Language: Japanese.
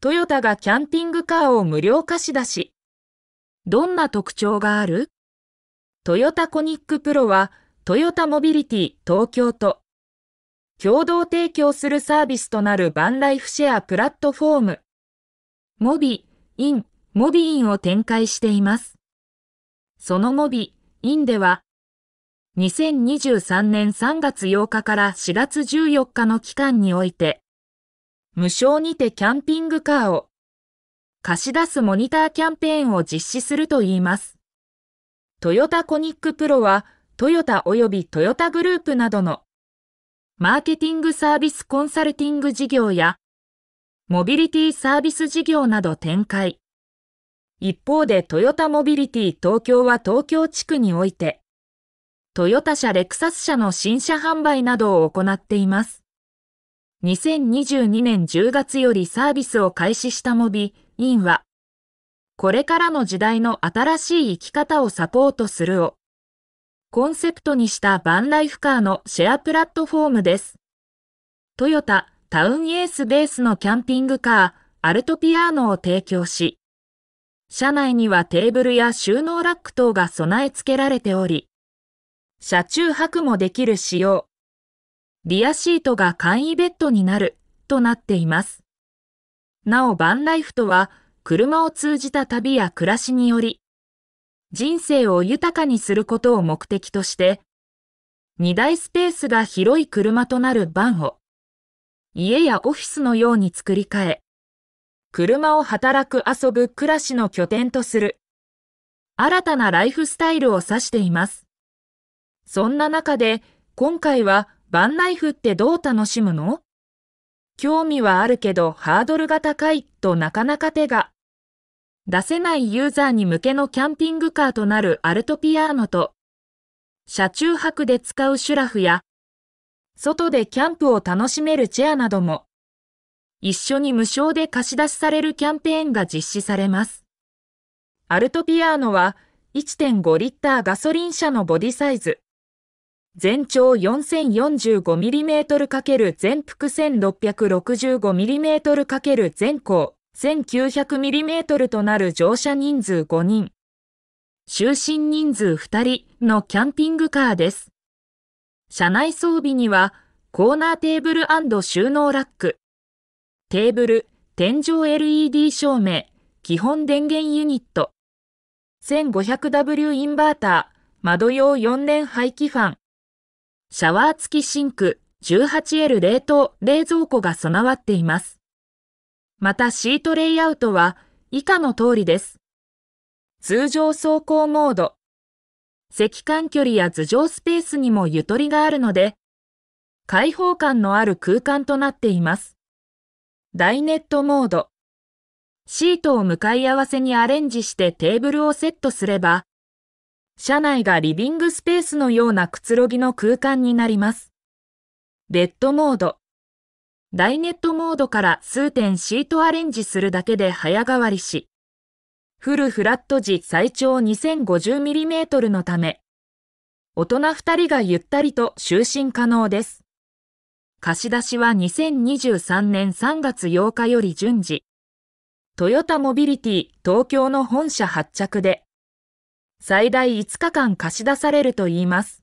トヨタがキャンピングカーを無料貸し出し。どんな特徴があるトヨタコニックプロは、トヨタモビリティ東京と、共同提供するサービスとなるバンライフシェアプラットフォーム、モビ、イン、モビインを展開しています。そのモビ、インでは、2023年3月8日から4月14日の期間において、無償にてキャンピングカーを貸し出すモニターキャンペーンを実施するといいます。トヨタコニックプロは、トヨタ及びトヨタグループなどのマーケティングサービスコンサルティング事業やモビリティサービス事業など展開。一方でトヨタモビリティ東京は東京地区においてトヨタ車レクサス車の新車販売などを行っています。2022年10月よりサービスを開始したモビ、インは、これからの時代の新しい生き方をサポートするを、コンセプトにしたバンライフカーのシェアプラットフォームです。トヨタ、タウンエースベースのキャンピングカー、アルトピアーノを提供し、車内にはテーブルや収納ラック等が備え付けられており、車中泊もできる仕様。リアシートが簡易ベッドになるとなっています。なお、バンライフとは、車を通じた旅や暮らしにより、人生を豊かにすることを目的として、2台スペースが広い車となるバンを、家やオフィスのように作り変え、車を働く遊ぶ暮らしの拠点とする、新たなライフスタイルを指しています。そんな中で、今回はバンライフってどう楽しむの興味はあるけどハードルが高いとなかなか手が出せないユーザーに向けのキャンピングカーとなるアルトピアーノと車中泊で使うシュラフや外でキャンプを楽しめるチェアなども一緒に無償で貸し出しされるキャンペーンが実施されます。アルトピアーノは1.5リッターガソリン車のボディサイズ全長 4045mm× 全幅 1665mm× 全高 1900mm となる乗車人数5人、就寝人数2人のキャンピングカーです。車内装備には、コーナーテーブル収納ラック、テーブル、天井 LED 照明、基本電源ユニット、1500W インバーター、窓用4連排気ファン、シャワー付きシンク 18L 冷凍冷蔵庫が備わっています。またシートレイアウトは以下の通りです。通常走行モード、石管距離や頭上スペースにもゆとりがあるので、開放感のある空間となっています。ダイネットモード。シートを向かい合わせにアレンジしてテーブルをセットすれば、車内がリビングスペースのようなくつろぎの空間になります。ベッドモード。ダイネットモードから数点シートアレンジするだけで早変わりし、フルフラット時最長 2050mm のため、大人2人がゆったりと就寝可能です。貸し出しは2023年3月8日より順次、トヨタモビリティ東京の本社発着で、最大5日間貸し出されると言います。